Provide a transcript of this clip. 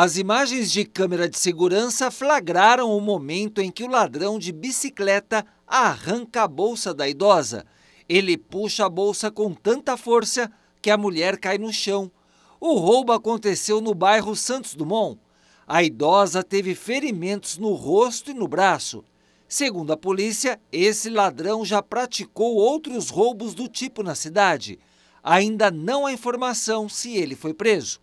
As imagens de câmera de segurança flagraram o momento em que o ladrão de bicicleta arranca a bolsa da idosa. Ele puxa a bolsa com tanta força que a mulher cai no chão. O roubo aconteceu no bairro Santos Dumont. A idosa teve ferimentos no rosto e no braço. Segundo a polícia, esse ladrão já praticou outros roubos do tipo na cidade. Ainda não há informação se ele foi preso.